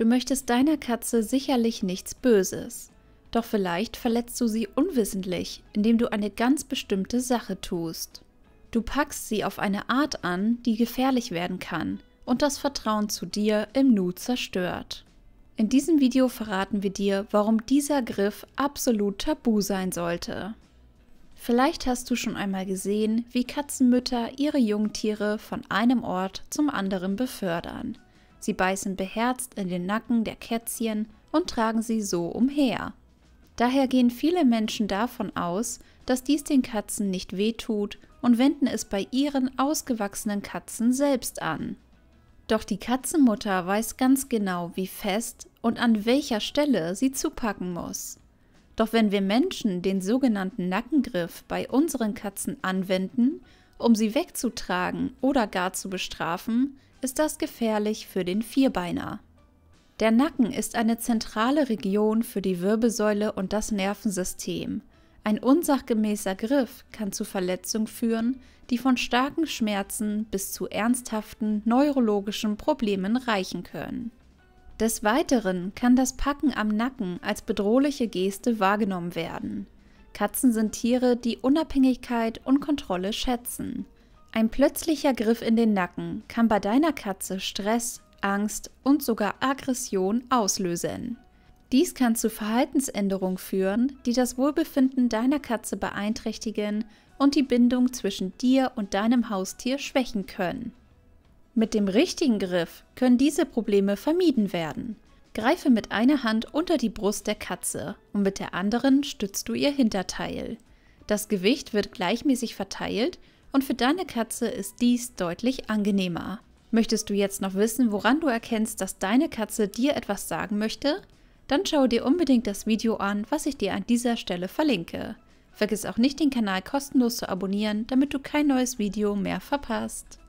Du möchtest deiner Katze sicherlich nichts Böses. Doch vielleicht verletzt du sie unwissentlich, indem du eine ganz bestimmte Sache tust. Du packst sie auf eine Art an, die gefährlich werden kann und das Vertrauen zu dir im Nu zerstört. In diesem Video verraten wir dir, warum dieser Griff absolut tabu sein sollte. Vielleicht hast du schon einmal gesehen, wie Katzenmütter ihre Jungtiere von einem Ort zum anderen befördern – Sie beißen beherzt in den Nacken der Kätzchen und tragen sie so umher. Daher gehen viele Menschen davon aus, dass dies den Katzen nicht wehtut und wenden es bei ihren ausgewachsenen Katzen selbst an. Doch die Katzenmutter weiß ganz genau, wie fest und an welcher Stelle sie zupacken muss. Doch wenn wir Menschen den sogenannten Nackengriff bei unseren Katzen anwenden um sie wegzutragen oder gar zu bestrafen, ist das gefährlich für den Vierbeiner. Der Nacken ist eine zentrale Region für die Wirbelsäule und das Nervensystem. Ein unsachgemäßer Griff kann zu Verletzungen führen, die von starken Schmerzen bis zu ernsthaften neurologischen Problemen reichen können. Des Weiteren kann das Packen am Nacken als bedrohliche Geste wahrgenommen werden. Katzen sind Tiere, die Unabhängigkeit und Kontrolle schätzen. Ein plötzlicher Griff in den Nacken kann bei deiner Katze Stress, Angst und sogar Aggression auslösen. Dies kann zu Verhaltensänderungen führen, die das Wohlbefinden deiner Katze beeinträchtigen und die Bindung zwischen dir und deinem Haustier schwächen können. Mit dem richtigen Griff können diese Probleme vermieden werden. Greife mit einer Hand unter die Brust der Katze und mit der anderen stützt du ihr Hinterteil. Das Gewicht wird gleichmäßig verteilt und für deine Katze ist dies deutlich angenehmer. Möchtest du jetzt noch wissen, woran du erkennst, dass deine Katze dir etwas sagen möchte? Dann schau dir unbedingt das Video an, was ich dir an dieser Stelle verlinke. Vergiss auch nicht, den Kanal kostenlos zu abonnieren, damit du kein neues Video mehr verpasst.